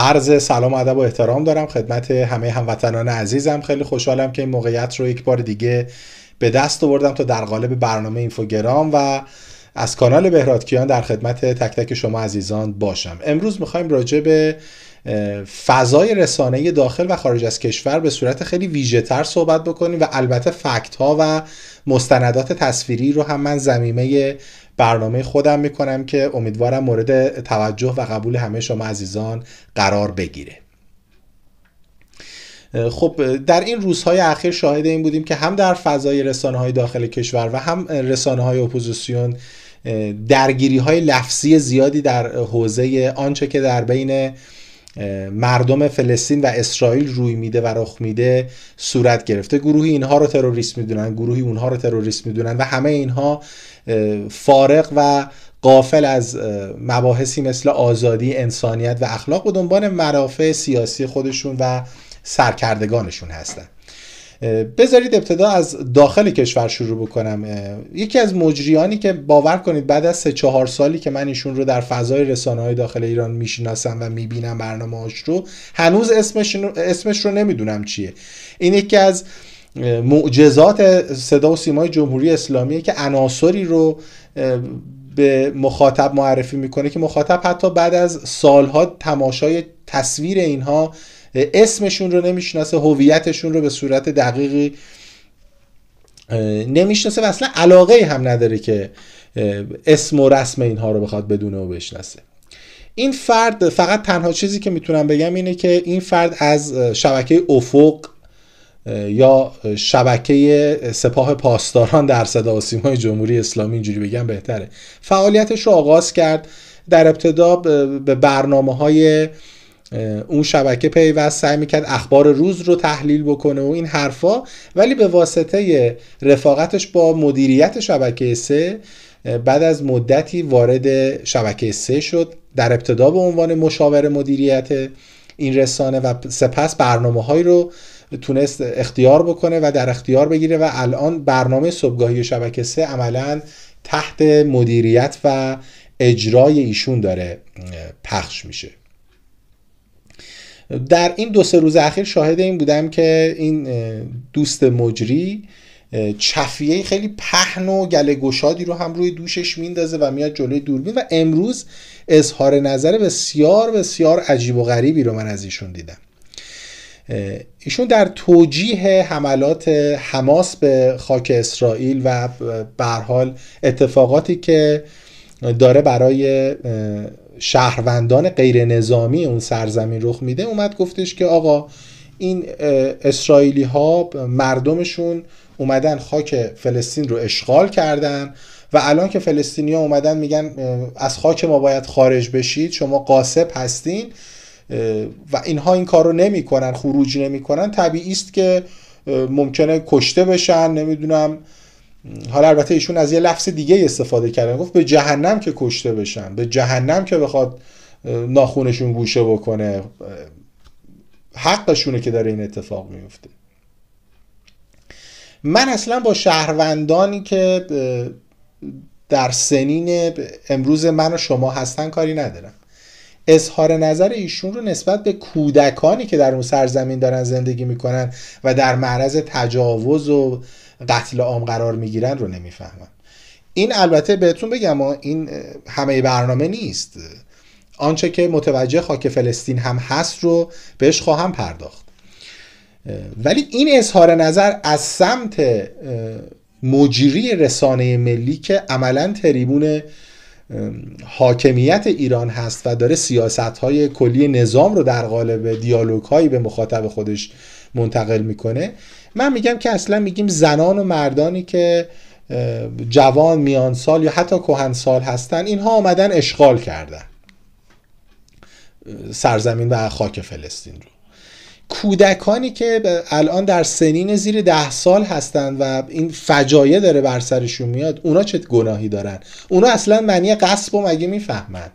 عرض سلام ادب و احترام دارم خدمت همه هموطنان عزیزم خیلی خوشحالم که این موقعیت رو یک بار دیگه به دست آوردم تا در قالب برنامه اینفوگرام و از کانال بهرادکیان در خدمت تک تک شما عزیزان باشم امروز میخوایم راجع به فضای رسانه داخل و خارج از کشور به صورت خیلی ویژه تر صحبت بکنیم و البته فکت ها و مستندات تصویری رو هم من زمینه برنامه خودم میکنم که امیدوارم مورد توجه و قبول همه شما عزیزان قرار بگیره خب در این روزهای اخیر شاهد این بودیم که هم در فضای رسانه های داخل کشور و هم رسانه های اپوزیسیون درگیری های لفظی زیادی در حوزه آنچه که در بین مردم فلسطین و اسرائیل روی میده و رخ میده صورت گرفته گروهی اینها رو تروریست میدونن گروهی اونها رو تروریست میدونن و همه اینها فارق و قافل از مباحثی مثل آزادی انسانیت و اخلاق و دنبال منافع سیاسی خودشون و سرکردگانشون هستند بذارید ابتدا از داخل کشور شروع بکنم یکی از مجریانی که باور کنید بعد از سه چهار سالی که من ایشون رو در فضای رسانه های داخل ایران میشناسم و میبینم برنامه هاش رو هنوز اسمش, اسمش رو نمیدونم چیه این یکی از معجزات صدا و سیمای جمهوری اسلامیه که عناصری رو به مخاطب معرفی میکنه که مخاطب حتی بعد از سالها تماشای تصویر اینها اسمشون رو نمیشناسه هویتشون رو به صورت دقیقی نمیشناسه و اصلا علاقه هم نداره که اسم و رسم اینها رو بخواد بدونه و بشناسه این فرد فقط تنها چیزی که میتونم بگم اینه که این فرد از شبکه افق یا شبکه سپاه پاسداران در صدا و سیمای جمهوری اسلامی اینجوری بگم بهتره فعالیتش رو آغاز کرد در ابتدا به برنامه های اون شبکه پیوست سعی میکرد اخبار روز رو تحلیل بکنه و این حرفا ولی به واسطه رفاقتش با مدیریت شبکه سه بعد از مدتی وارد شبکه سه شد در ابتدا به عنوان مشاور مدیریت این رسانه و سپس برنامه هایی رو تونست اختیار بکنه و در اختیار بگیره و الان برنامه صبحگاهی شبکه سه عملا تحت مدیریت و اجرای ایشون داره پخش میشه در این دو سه روز اخیر شاهد این بودم که این دوست مجری چفیه خیلی پهن و گله گشادی رو هم روی دوشش میندازه و میاد جلوی دوربین و امروز اظهار نظر بسیار بسیار عجیب و غریبی رو من از ایشون دیدم ایشون در توجیه حملات حماس به خاک اسرائیل و به اتفاقاتی که داره برای شهروندان غیر نظامی اون سرزمین رخ میده اومد گفتش که آقا این اسرائیلی ها مردمشون اومدن خاک فلسطین رو اشغال کردن و الان که ها اومدن میگن از خاک ما باید خارج بشید شما قاسب هستین و اینها این کار رو نمیکنن خروج نمیکنن طبیعی است که ممکنه کشته بشن نمیدونم حالا البته ایشون از یه لفظ دیگه استفاده کردن گفت به جهنم که کشته بشن به جهنم که بخواد ناخونشون گوشه بکنه حقشونه که داره این اتفاق میفته من اصلا با شهروندانی که در سنین امروز من و شما هستن کاری ندارم اظهار نظر ایشون رو نسبت به کودکانی که در اون سرزمین دارن زندگی میکنن و در معرض تجاوز و قتل عام قرار میگیرن رو نمیفهمم این البته بهتون بگم این همه برنامه نیست آنچه که متوجه خاک فلسطین هم هست رو بهش خواهم پرداخت ولی این اظهار نظر از سمت مجری رسانه ملی که عملا تریبون حاکمیت ایران هست و داره سیاست های کلی نظام رو در قالب دیالوگ هایی به مخاطب خودش منتقل میکنه من میگم که اصلا میگیم زنان و مردانی که جوان میان سال یا حتی کهن سال هستن اینها آمدن اشغال کردن سرزمین و خاک فلسطین رو کودکانی که الان در سنین زیر ده سال هستند و این فجایه داره بر سرشون میاد اونا چه گناهی دارن اونا اصلا معنی قصب و مگه میفهمن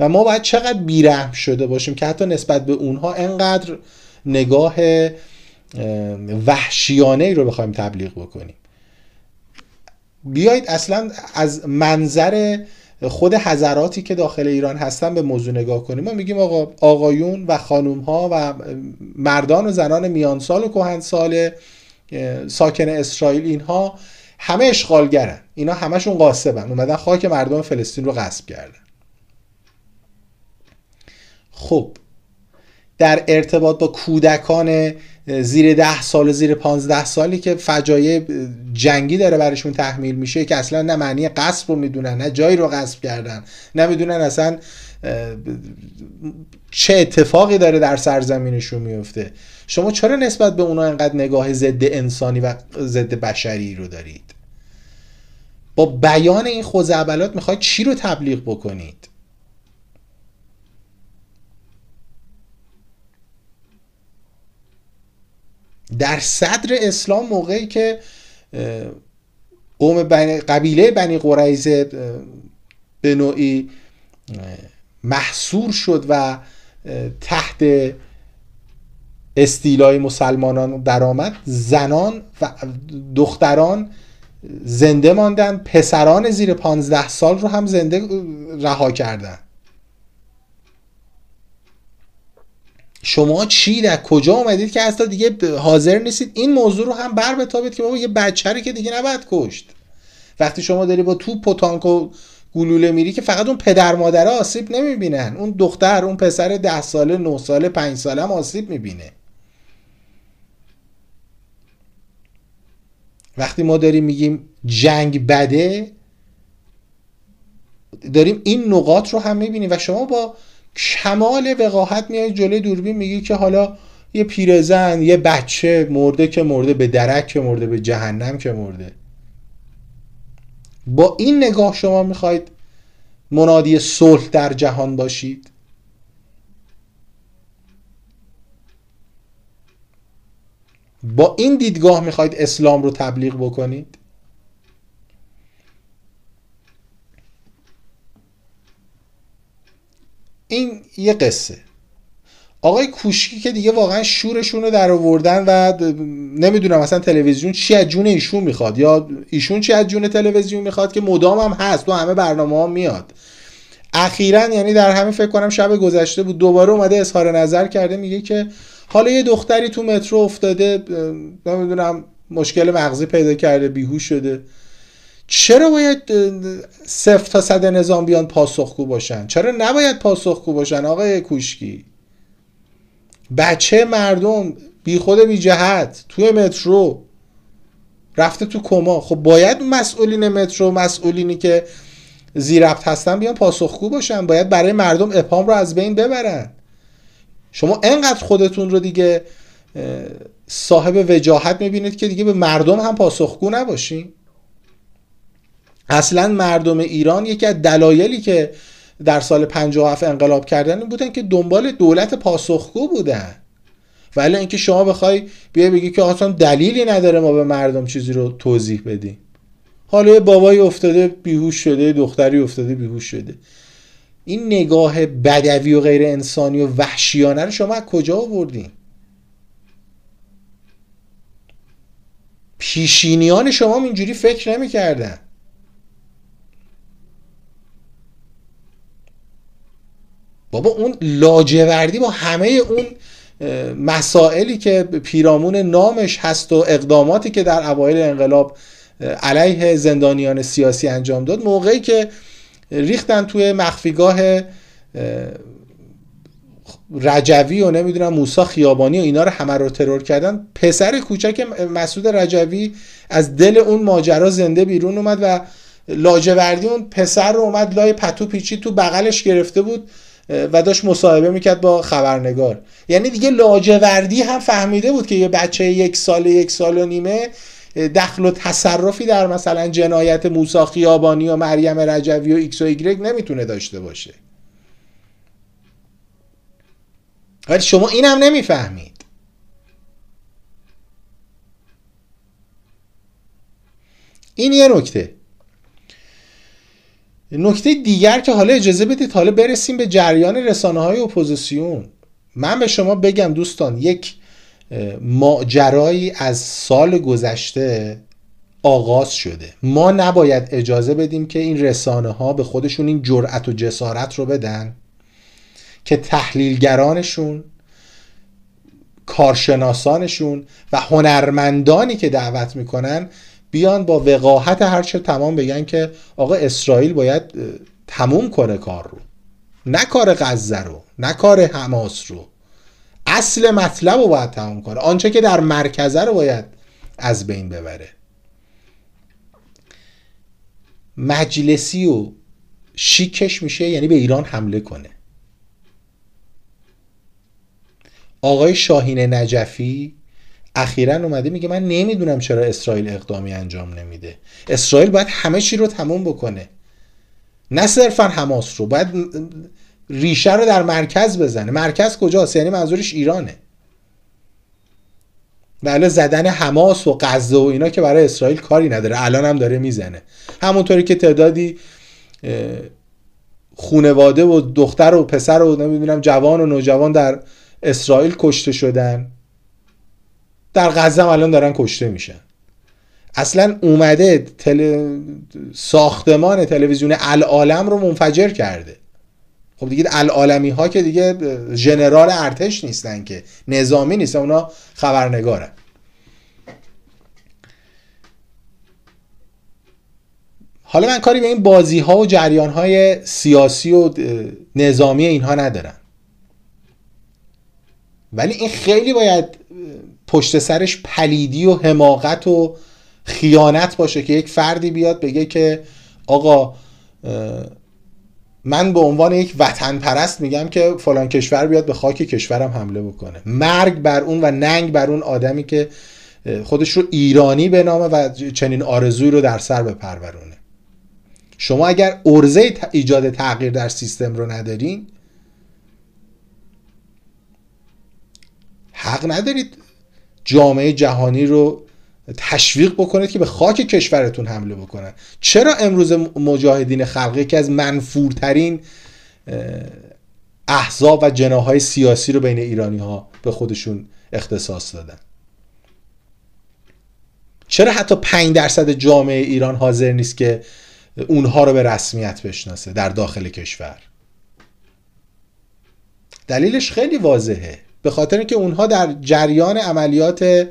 و ما باید چقدر بیرحم شده باشیم که حتی نسبت به اونها انقدر نگاه وحشیانه ای رو بخوایم تبلیغ بکنیم بیایید اصلا از منظر خود حضراتی که داخل ایران هستن به موضوع نگاه کنیم ما میگیم آقا آقایون و خانوم ها و مردان و زنان میانسال و سال ساکن اسرائیل اینها همه اشغالگرن اینا همشون قاسبن اومدن خاک مردم فلسطین رو غصب کردن خب در ارتباط با کودکان زیر ده سال زیر پانزده سالی که فجایع جنگی داره برشون تحمیل میشه که اصلا نه معنی قصب رو میدونن نه جایی رو قصب کردن نه میدونن اصلا چه اتفاقی داره در سرزمینشون میفته شما چرا نسبت به اونا انقدر نگاه ضد انسانی و ضد بشری رو دارید با بیان این خوزعبلات میخواید چی رو تبلیغ بکنید در صدر اسلام موقعی که قوم بنی قبیله بنی قریزه به نوعی محصور شد و تحت استیلای مسلمانان درآمد زنان و دختران زنده ماندن پسران زیر پانزده سال رو هم زنده رها کردند. شما چی در کجا اومدید که اصلا دیگه حاضر نیستید این موضوع رو هم بر بتابید که بابا یه بچه رو که دیگه نباید کشت وقتی شما داری با تو و و گلوله میری که فقط اون پدر مادر آسیب نمیبینن اون دختر اون پسر ده ساله نه ساله پنج ساله هم آسیب میبینه وقتی ما داریم میگیم جنگ بده داریم این نقاط رو هم میبینیم و شما با کمال وقاحت میای جلوی دوربین میگی که حالا یه پیرزن یه بچه مرده که مرده به درک که مرده به جهنم که مرده با این نگاه شما میخواید منادی صلح در جهان باشید با این دیدگاه میخواید اسلام رو تبلیغ بکنید این یه قصه آقای کوشکی که دیگه واقعا شورشون رو در آوردن و نمیدونم اصلا تلویزیون چی از جون ایشون میخواد یا ایشون چی از جون تلویزیون میخواد که مدام هم هست و همه برنامه ها میاد اخیرا یعنی در همین فکر کنم شب گذشته بود دوباره اومده اظهار نظر کرده میگه که حالا یه دختری تو مترو افتاده نمیدونم مشکل مغزی پیدا کرده بیهوش شده چرا باید صفر تا صد نظام بیان پاسخگو باشن چرا نباید پاسخگو باشن آقای کوشکی بچه مردم بی خود بی جهت توی مترو رفته تو کما خب باید مسئولین مترو مسئولینی که زیرفت هستن بیان پاسخگو باشن باید برای مردم اپام رو از بین ببرن شما انقدر خودتون رو دیگه صاحب وجاهت میبینید که دیگه به مردم هم پاسخگو نباشین اصلا مردم ایران یکی از دلایلی که در سال 57 انقلاب کردن بودن که دنبال دولت پاسخگو بودن ولی اینکه شما بخوای بیا بگی که اصلا دلیلی نداره ما به مردم چیزی رو توضیح بدیم حالا یه بابایی افتاده بیهوش شده دختری افتاده بیهوش شده این نگاه بدوی و غیر انسانی و وحشیانه رو شما از کجا آوردین پیشینیان شما اینجوری فکر نمیکردن بابا اون لاجوردی با همه اون مسائلی که پیرامون نامش هست و اقداماتی که در اوایل انقلاب علیه زندانیان سیاسی انجام داد موقعی که ریختن توی مخفیگاه رجوی و نمیدونم موسا خیابانی و اینا رو همه رو ترور کردن پسر کوچک مسعود رجوی از دل اون ماجرا زنده بیرون اومد و لاجوردی اون پسر رو اومد لای پتو پیچی تو بغلش گرفته بود و داشت مصاحبه میکرد با خبرنگار یعنی دیگه لاجوردی هم فهمیده بود که یه بچه یک سال یک سال و نیمه دخل و تصرفی در مثلا جنایت موسی خیابانی و مریم رجوی و ایکس و ایگرگ نمیتونه داشته باشه ولی شما این هم نمیفهمید این یه نکته نکته دیگر که حالا اجازه بدید حالا برسیم به جریان رسانه های اپوزیسیون من به شما بگم دوستان یک ماجرایی از سال گذشته آغاز شده ما نباید اجازه بدیم که این رسانه ها به خودشون این جرأت و جسارت رو بدن که تحلیلگرانشون کارشناسانشون و هنرمندانی که دعوت میکنن بیان با وقاحت هرچه تمام بگن که آقا اسرائیل باید تموم کنه کار رو نه کار غزه رو نه کار حماس رو اصل مطلب رو باید تموم کنه آنچه که در مرکزه رو باید از بین ببره مجلسی و شیکش میشه یعنی به ایران حمله کنه آقای شاهین نجفی اخیرا اومده میگه من نمیدونم چرا اسرائیل اقدامی انجام نمیده اسرائیل باید همه چی رو تموم بکنه نه صرفا حماس رو باید ریشه رو در مرکز بزنه مرکز کجاست یعنی منظورش ایرانه بله زدن حماس و غزه و اینا که برای اسرائیل کاری نداره الان هم داره میزنه همونطوری که تعدادی خونواده و دختر و پسر و نمیدونم جوان و نوجوان در اسرائیل کشته شدن در غزه الان دارن کشته میشن اصلا اومده ساختمان تلویزیون العالم رو منفجر کرده خب دیگه العالمی ها که دیگه ژنرال ارتش نیستن که نظامی نیستن اونا خبرنگارن حالا من کاری به این بازی ها و جریان های سیاسی و نظامی اینها ندارم ولی این خیلی باید پشت سرش پلیدی و حماقت و خیانت باشه که یک فردی بیاد بگه که آقا من به عنوان یک وطن پرست میگم که فلان کشور بیاد به خاک کشورم حمله بکنه مرگ بر اون و ننگ بر اون آدمی که خودش رو ایرانی به نامه و چنین آرزوی رو در سر بپرورونه شما اگر ارزه ایجاد تغییر در سیستم رو ندارین حق ندارید جامعه جهانی رو تشویق بکنید که به خاک کشورتون حمله بکنن چرا امروز مجاهدین خلقی که از منفورترین احزاب و جناهای سیاسی رو بین ایرانی ها به خودشون اختصاص دادن چرا حتی 5 درصد جامعه ایران حاضر نیست که اونها رو به رسمیت بشناسه در داخل کشور دلیلش خیلی واضحه به خاطر اینکه اونها در جریان عملیات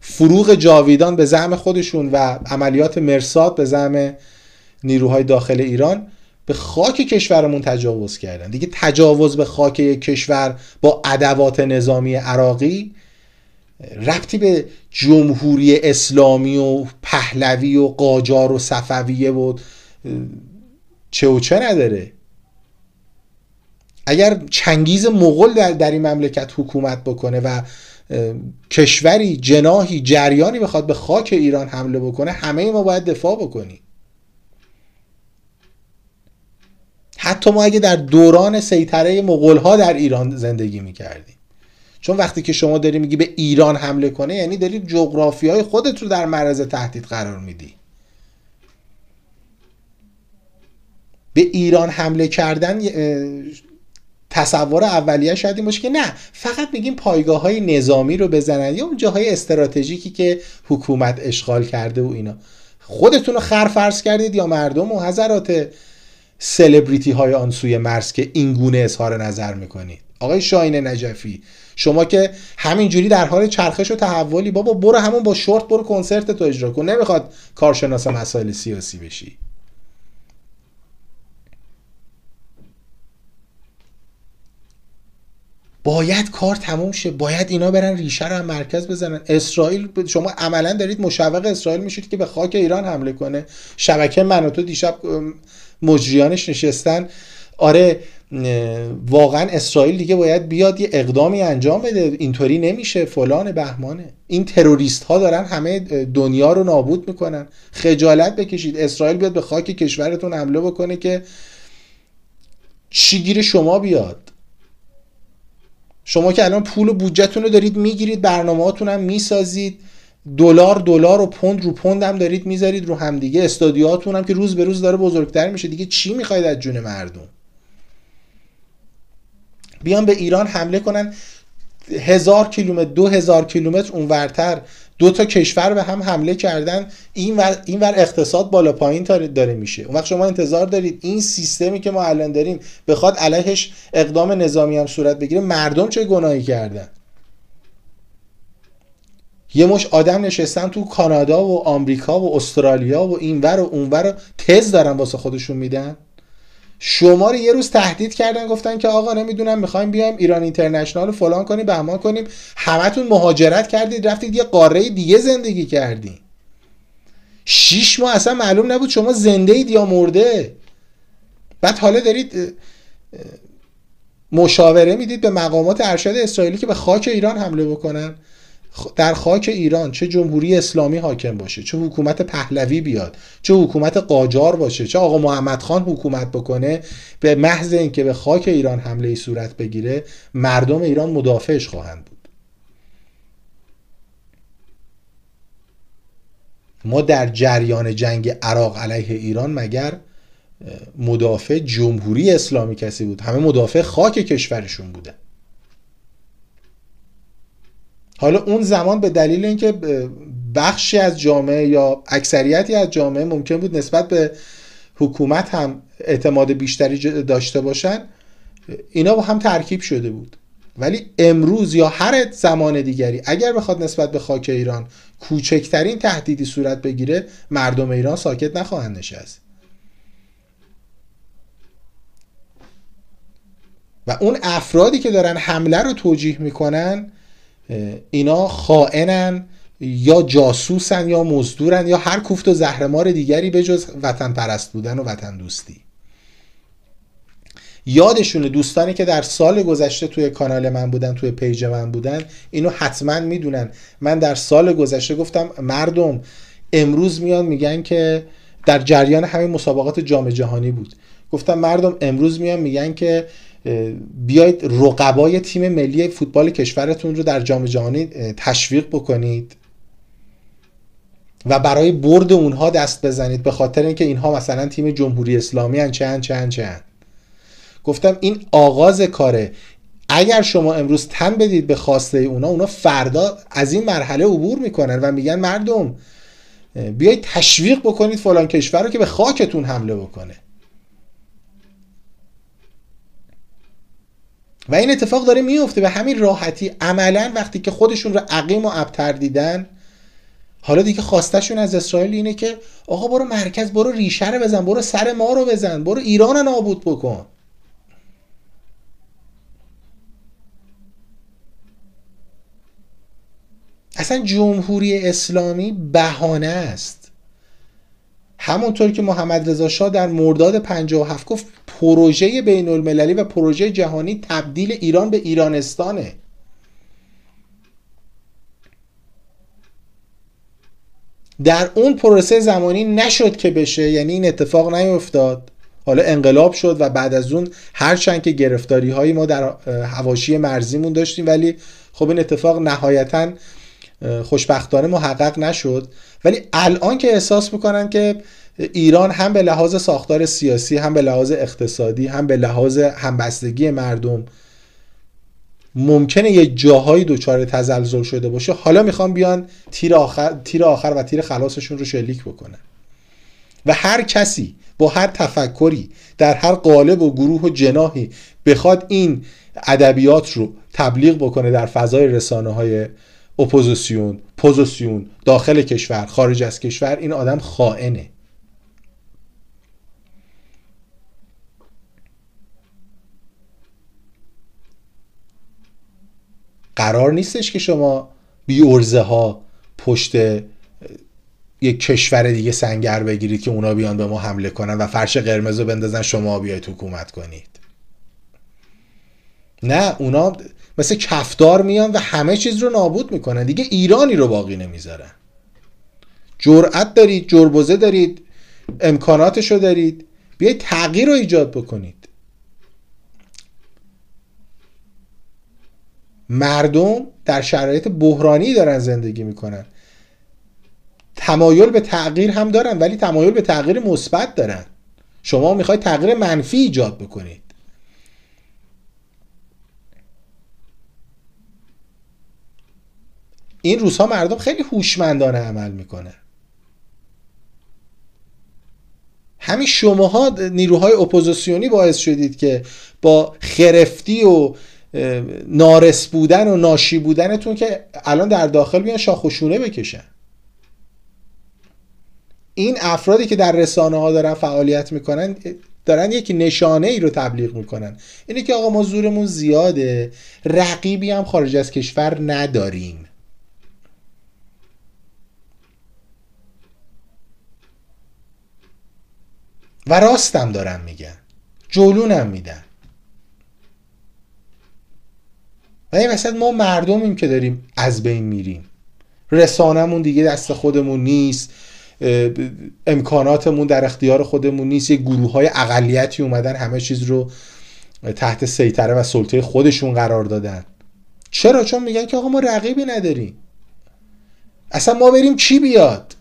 فروغ جاویدان به زعم خودشون و عملیات مرساد به زعم نیروهای داخل ایران به خاک کشورمون تجاوز کردن دیگه تجاوز به خاک کشور با ادوات نظامی عراقی ربطی به جمهوری اسلامی و پهلوی و قاجار و صفویه و چه و چه نداره اگر چنگیز مغل در, در این مملکت حکومت بکنه و کشوری جناهی جریانی بخواد به خاک ایران حمله بکنه همه ما باید دفاع بکنی حتی ما اگه در دوران سیطره مغول ها در ایران زندگی میکردیم چون وقتی که شما داری میگی به ایران حمله کنه یعنی داری جغرافی های خودت رو در معرض تهدید قرار میدی به ایران حمله کردن تصور اولیه شاید این باشه که نه فقط میگیم پایگاه های نظامی رو بزنن یا اون جاهای استراتژیکی که حکومت اشغال کرده و اینا خودتون رو خر فرض کردید یا مردم و حضرات سلبریتی های آن سوی مرز که این گونه اظهار نظر میکنید آقای شاین نجفی شما که همینجوری در حال چرخش و تحولی بابا برو همون با شورت برو کنسرت تو اجرا کن نمیخواد کارشناس مسائل سیاسی بشی باید کار تموم شه باید اینا برن ریشه رو هم مرکز بزنن اسرائیل شما عملا دارید مشوق اسرائیل میشید که به خاک ایران حمله کنه شبکه من دیشب مجریانش نشستن آره واقعا اسرائیل دیگه باید بیاد یه اقدامی انجام بده اینطوری نمیشه فلان بهمانه این تروریست ها دارن همه دنیا رو نابود میکنن خجالت بکشید اسرائیل بیاد به خاک کشورتون حمله بکنه که چی گیر شما بیاد شما که الان پول و بودجهتون رو دارید میگیرید برنامه هاتون هم میسازید دلار دلار و پوند رو پوند هم دارید میذارید رو همدیگه استادیوهاتون هم که روز به روز داره بزرگتر میشه دیگه چی میخواید از جون مردم بیان به ایران حمله کنن هزار کیلومتر دو هزار کیلومتر اونورتر دو تا کشور به هم حمله کردن این ور, این ور اقتصاد بالا پایین داره میشه اون وقت شما انتظار دارید این سیستمی که ما الان داریم بخواد علیهش اقدام نظامی هم صورت بگیره مردم چه گناهی کردن یه مش آدم نشستن تو کانادا و آمریکا و استرالیا و این ور و اون ور تز دارن واسه خودشون میدن شما رو یه روز تهدید کردن گفتن که آقا نمیدونم میخوایم بیایم ایران اینترنشنال رو فلان کنیم بهمان کنیم همتون مهاجرت کردید رفتید یه قاره دیگه زندگی کردید شیش ماه اصلا معلوم نبود شما زنده اید یا مرده بعد حالا دارید مشاوره میدید به مقامات ارشد اسرائیلی که به خاک ایران حمله بکنن در خاک ایران چه جمهوری اسلامی حاکم باشه چه حکومت پهلوی بیاد چه حکومت قاجار باشه چه آقا محمد خان حکومت بکنه به محض اینکه به خاک ایران حمله ای صورت بگیره مردم ایران مدافعش خواهند بود ما در جریان جنگ عراق علیه ایران مگر مدافع جمهوری اسلامی کسی بود همه مدافع خاک کشورشون بودن حالا اون زمان به دلیل اینکه بخشی از جامعه یا اکثریتی از جامعه ممکن بود نسبت به حکومت هم اعتماد بیشتری داشته باشن اینا با هم ترکیب شده بود ولی امروز یا هر زمان دیگری اگر بخواد نسبت به خاک ایران کوچکترین تهدیدی صورت بگیره مردم ایران ساکت نخواهند نشست و اون افرادی که دارن حمله رو توجیه میکنن اینا خائنن یا جاسوسن یا مزدورن یا هر کوفت و زهرمار دیگری به جز وطن پرست بودن و وطن دوستی یادشونه دوستانی که در سال گذشته توی کانال من بودن توی پیج من بودن اینو حتما میدونن من در سال گذشته گفتم مردم امروز میان میگن که در جریان همین مسابقات جام جهانی بود گفتم مردم امروز میان میگن که بیاید رقبای تیم ملی فوتبال کشورتون رو در جام جهانی تشویق بکنید و برای برد اونها دست بزنید به خاطر اینکه اینها مثلا تیم جمهوری اسلامی ان چند چند چند گفتم این آغاز کاره اگر شما امروز تن بدید به خواسته اونا اونا فردا از این مرحله عبور میکنن و میگن مردم بیایید تشویق بکنید فلان کشور رو که به خاکتون حمله بکنه و این اتفاق داره میفته به همین راحتی عملا وقتی که خودشون رو عقیم و ابتر دیدن حالا دیگه خواستشون از اسرائیل اینه که آقا برو مرکز برو ریشه رو بزن برو سر ما رو بزن برو ایران رو نابود بکن اصلا جمهوری اسلامی بهانه است همونطور که محمد رضا شاه در مرداد 57 گفت پروژه بین المللی و پروژه جهانی تبدیل ایران به ایرانستانه در اون پروسه زمانی نشد که بشه یعنی این اتفاق نیفتاد حالا انقلاب شد و بعد از اون هرچند که گرفتاری ما در هواشی مرزیمون داشتیم ولی خب این اتفاق نهایتا خوشبختانه محقق نشد ولی الان که احساس میکنن که ایران هم به لحاظ ساختار سیاسی هم به لحاظ اقتصادی هم به لحاظ همبستگی مردم ممکنه یه جاهایی دچار تزلزل شده باشه حالا میخوام بیان تیر آخر, تیر آخر و تیر خلاصشون رو شلیک بکنن و هر کسی با هر تفکری در هر قالب و گروه و جناهی بخواد این ادبیات رو تبلیغ بکنه در فضای رسانه های اپوزیسیون پوزیسیون داخل کشور خارج از کشور این آدم خائنه قرار نیستش که شما بی ارزه ها پشت یک کشور دیگه سنگر بگیرید که اونا بیان به ما حمله کنن و فرش قرمز رو بندازن شما بیاید حکومت کنید نه اونا مثل کفدار میان و همه چیز رو نابود میکنن دیگه ایرانی رو باقی نمیذارن جرأت دارید جربزه دارید رو دارید بیاید تغییر رو ایجاد بکنید مردم در شرایط بحرانی دارن زندگی میکنن تمایل به تغییر هم دارن ولی تمایل به تغییر مثبت دارن شما میخواید تغییر منفی ایجاد بکنید این روزها مردم خیلی هوشمندانه عمل میکنه همین شماها نیروهای اپوزیسیونی باعث شدید که با خرفتی و نارس بودن و ناشی بودنتون که الان در داخل بیان شاخشونه بکشن این افرادی که در رسانه ها دارن فعالیت میکنن دارن یک نشانه ای رو تبلیغ میکنن اینه که آقا ما زورمون زیاده رقیبی هم خارج از کشور نداریم و راستم دارن میگن جلونم میدن و این وسط ما مردمیم که داریم از بین میریم رسانمون دیگه دست خودمون نیست امکاناتمون در اختیار خودمون نیست یه گروه های اقلیتی اومدن همه چیز رو تحت سیطره و سلطه خودشون قرار دادن چرا چون میگن که آقا ما رقیبی نداریم اصلا ما بریم چی بیاد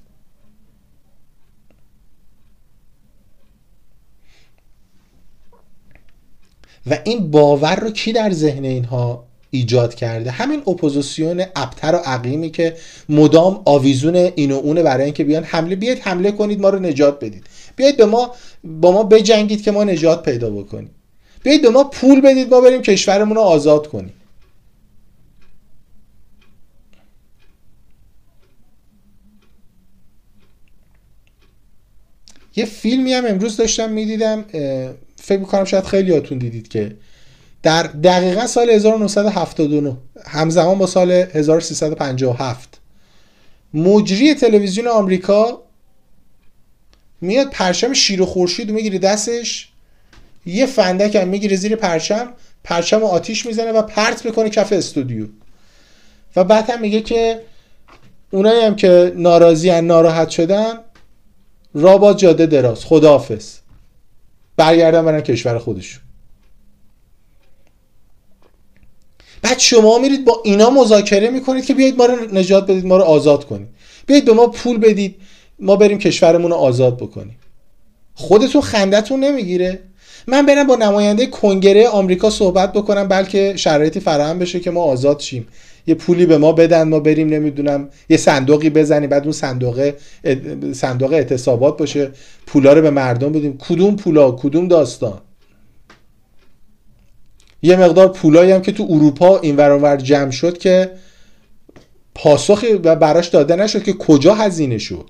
و این باور رو کی در ذهن اینها ایجاد کرده همین اپوزیسیون ابتر و عقیمی که مدام آویزون این و اونه برای اینکه بیان حمله بیاید حمله کنید ما رو نجات بدید بیاید به ما با ما بجنگید که ما نجات پیدا بکنیم بیاید به ما پول بدید ما بریم کشورمون رو آزاد کنیم یه فیلمی هم امروز داشتم میدیدم فکر میکنم شاید خیلیاتون دیدید که در دقیقا سال 1979 همزمان با سال 1357 مجری تلویزیون آمریکا میاد پرچم شیر و خورشید میگیره دستش یه فندک هم میگیره زیر پرچم پرچم آتیش میزنه و پرت میکنه کف استودیو و بعد هم میگه که اونایی هم که ناراضی ناراحت شدن را با جاده دراز خداحافظ برگردن برن کشور خودشون بعد شما میرید با اینا مذاکره میکنید که بیایید ما رو نجات بدید ما رو آزاد کنید بیایید به ما پول بدید ما بریم کشورمون رو آزاد بکنیم خودتون خندتون نمیگیره من برم با نماینده کنگره آمریکا صحبت بکنم بلکه شرایطی فراهم بشه که ما آزاد شیم یه پولی به ما بدن ما بریم نمیدونم یه صندوقی بزنیم بعد اون صندوق صندوق اعتصابات باشه پولا رو به مردم بدیم کدوم پولا کدوم داستان یه مقدار پولایی هم که تو اروپا این ور جمع شد که پاسخی و براش داده نشد که کجا هزینه شد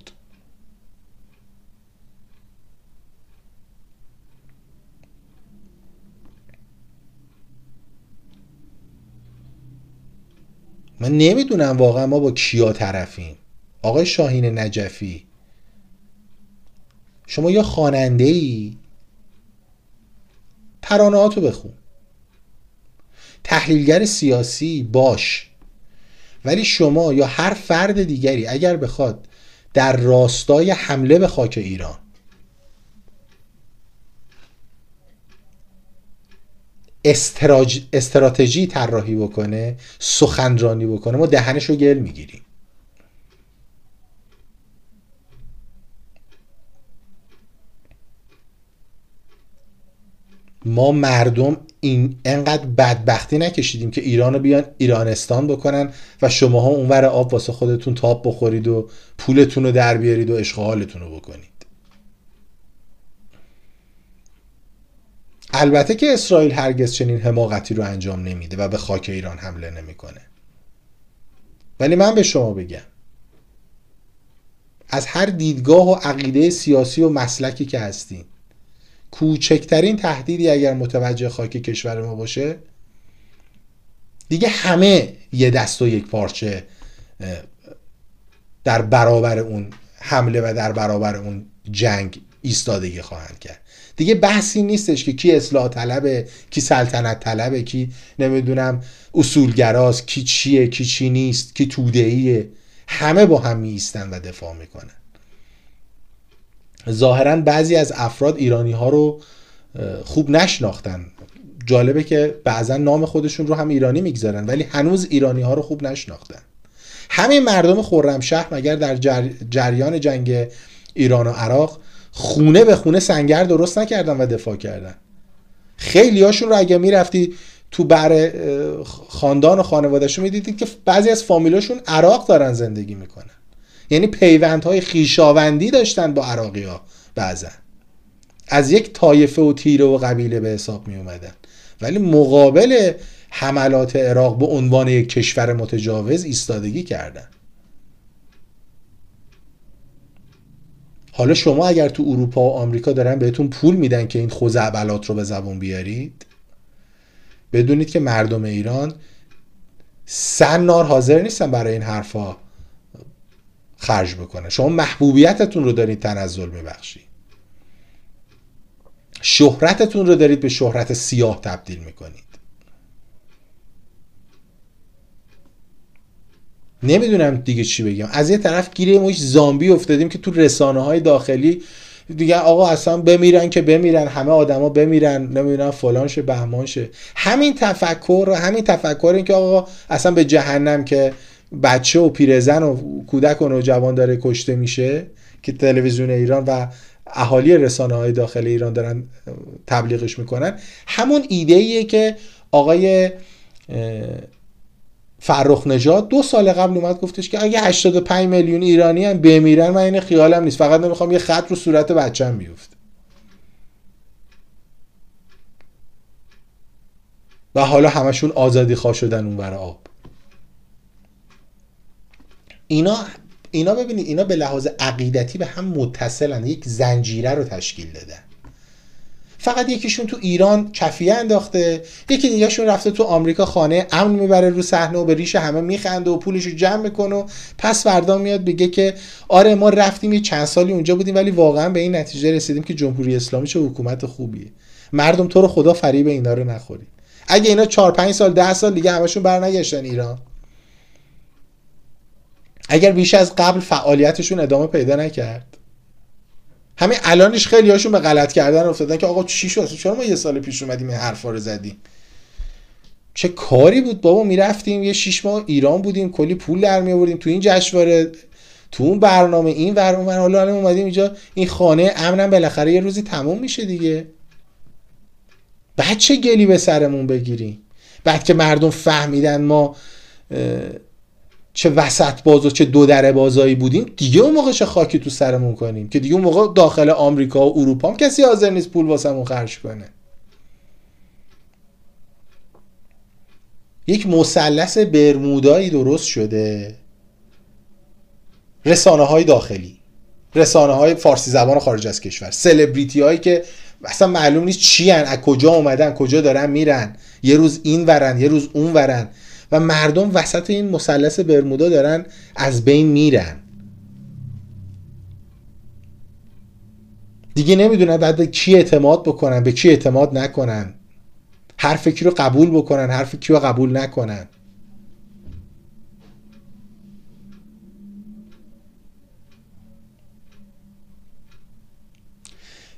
من نمیدونم واقعا ما با کیا طرفیم آقای شاهین نجفی شما یا خاننده ای ترانه بخون تحلیلگر سیاسی باش ولی شما یا هر فرد دیگری اگر بخواد در راستای حمله به خاک ایران استراج... استراتژی طراحی بکنه سخنرانی بکنه ما دهنش رو گل میگیریم ما مردم این انقدر بدبختی نکشیدیم که ایران رو بیان ایرانستان بکنن و شماها اونور آب واسه خودتون تاب بخورید و پولتون رو در بیارید و اشغالتون رو بکنید البته که اسرائیل هرگز چنین حماقتی رو انجام نمیده و به خاک ایران حمله نمیکنه ولی من به شما بگم از هر دیدگاه و عقیده سیاسی و مسلکی که هستین کوچکترین تهدیدی اگر متوجه خاک کشور ما باشه دیگه همه یه دست و یک پارچه در برابر اون حمله و در برابر اون جنگ ایستادگی خواهند کرد دیگه بحثی نیستش که کی اصلاح طلبه کی سلطنت طلبه کی نمیدونم اصولگراست کی چیه کی چی نیست کی تودهیه همه با هم میستن و دفاع میکنن ظاهرا بعضی از افراد ایرانی ها رو خوب نشناختن جالبه که بعضا نام خودشون رو هم ایرانی میگذارن ولی هنوز ایرانی ها رو خوب نشناختن همین مردم خرمشهر مگر در جریان جنگ ایران و عراق خونه به خونه سنگر درست نکردن و دفاع کردن خیلی هاشون رو اگه میرفتی تو بر خاندان و خانوادهشون میدیدید که بعضی از فامیلاشون عراق دارن زندگی میکنن یعنی پیوندهای خیشاوندی داشتن با عراقی ها بعضا از یک طایفه و تیره و قبیله به حساب می ولی مقابل حملات عراق به عنوان یک کشور متجاوز ایستادگی کردند. حالا شما اگر تو اروپا و آمریکا دارن بهتون پول میدن که این خزعبلات رو به زبون بیارید بدونید که مردم ایران سن نار حاضر نیستن برای این حرفا خرج بکنه. شما محبوبیتتون رو دارید تنزل ببخشید شهرتتون رو دارید به شهرت سیاه تبدیل میکنید نمیدونم دیگه چی بگم از یه طرف گیره مش زامبی افتادیم که تو رسانه های داخلی دیگه آقا اصلا بمیرن که بمیرن همه آدما بمیرن نمیدونم فلان شه بهمان شه همین تفکر همین تفکر این که آقا اصلا به جهنم که بچه و پیرزن و کودک و نوجوان داره کشته میشه که تلویزیون ایران و اهالی رسانه های داخل ایران دارن تبلیغش میکنن همون ایده ایه که آقای فرخ نژاد دو سال قبل اومد گفتش که اگه 85 میلیون ایرانی هم بمیرن من این خیالم نیست فقط نمیخوام یه خط رو صورت بچم بیفته و حالا همشون آزادی خواه شدن اونور آب اینا اینا ببینید اینا به لحاظ عقیدتی به هم متصلن یک زنجیره رو تشکیل دادن فقط یکیشون تو ایران کفیه انداخته یکی دیگهشون رفته تو آمریکا خانه امن میبره رو صحنه و به ریش همه میخنده و پولش رو جمع میکنه و پس فردا میاد بگه که آره ما رفتیم یه چند سالی اونجا بودیم ولی واقعا به این نتیجه رسیدیم که جمهوری اسلامی چه حکومت خوبیه مردم تو رو خدا فریب اینا رو نخورید اگه اینا 4 5 سال ده سال دیگه همشون برنگشتن ایران اگر بیش از قبل فعالیتشون ادامه پیدا نکرد همین الانش خیلی هاشون به غلط کردن افتادن که آقا چی شد چرا ما یه سال پیش اومدیم این حرفا رو زدیم چه کاری بود بابا میرفتیم یه شیش ماه ایران بودیم کلی پول در آوردیم تو این جشنواره تو اون برنامه این ور اون ور حالا اومدیم اینجا این خانه امنم بالاخره یه روزی تموم میشه دیگه بچه گلی به سرمون بگیریم بعد که مردم فهمیدن ما چه وسط باز و چه دو دره بازایی بودیم دیگه اون موقع چه خاکی تو سرمون کنیم که دیگه اون موقع داخل آمریکا و اروپا کسی حاضر نیست پول واسمون خرج کنه یک مثلث برمودایی درست شده رسانه های داخلی رسانه های فارسی زبان خارج از کشور سلبریتی هایی که اصلا معلوم نیست چی هن از کجا اومدن کجا دارن میرن یه روز این ورن یه روز اون ورن و مردم وسط این مثلث برمودا دارن از بین میرن دیگه نمیدونن بعد به کی اعتماد بکنن به کی اعتماد نکنن حرف کی رو قبول بکنن حرف کی رو قبول نکنن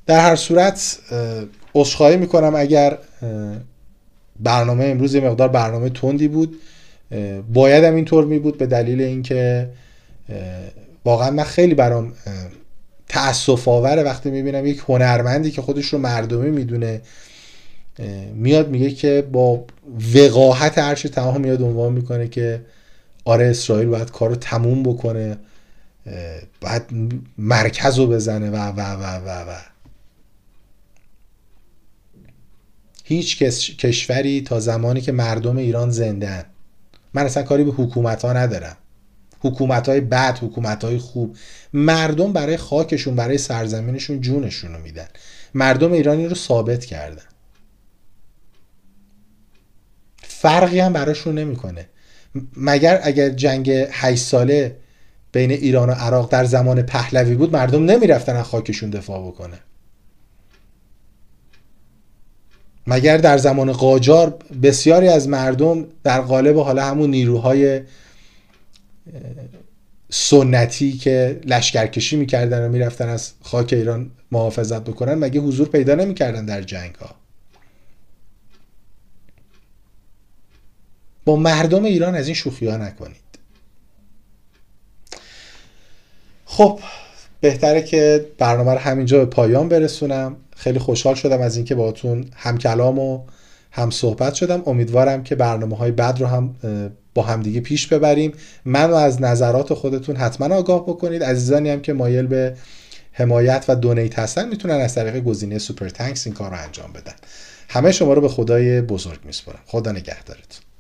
در هر صورت می میکنم اگر برنامه امروز یه مقدار برنامه تندی بود باید هم اینطور می بود به دلیل اینکه واقعا من خیلی برام تأصف آوره وقتی میبینم یک هنرمندی که خودش رو مردمی میدونه میاد میگه که با وقاحت عرش تمام میاد عنوان میکنه که آره اسرائیل باید کار رو تموم بکنه باید مرکز رو بزنه و و و و و هیچ کشوری تا زمانی که مردم ایران زنده هن. من اصلا کاری به حکومت ها ندارم حکومت های بد حکومت های خوب مردم برای خاکشون برای سرزمینشون جونشون رو میدن مردم ایرانی رو ثابت کردن فرقی هم براشون نمیکنه مگر اگر جنگ 8 ساله بین ایران و عراق در زمان پهلوی بود مردم نمیرفتن از خاکشون دفاع بکنه مگر در زمان قاجار بسیاری از مردم در قالب حالا همون نیروهای سنتی که لشکرکشی میکردن و میرفتن از خاک ایران محافظت بکنن مگه حضور پیدا نمیکردن در جنگ ها با مردم ایران از این شوخی ها نکنید خب بهتره که برنامه رو همینجا به پایان برسونم خیلی خوشحال شدم از اینکه باهاتون هم کلام و هم صحبت شدم امیدوارم که برنامه های بعد رو هم با همدیگه پیش ببریم و از نظرات خودتون حتما آگاه بکنید عزیزانی هم که مایل به حمایت و دونیت هستن میتونن از طریق گزینه سوپر این کار رو انجام بدن همه شما رو به خدای بزرگ میسپارم خدا نگهدارتون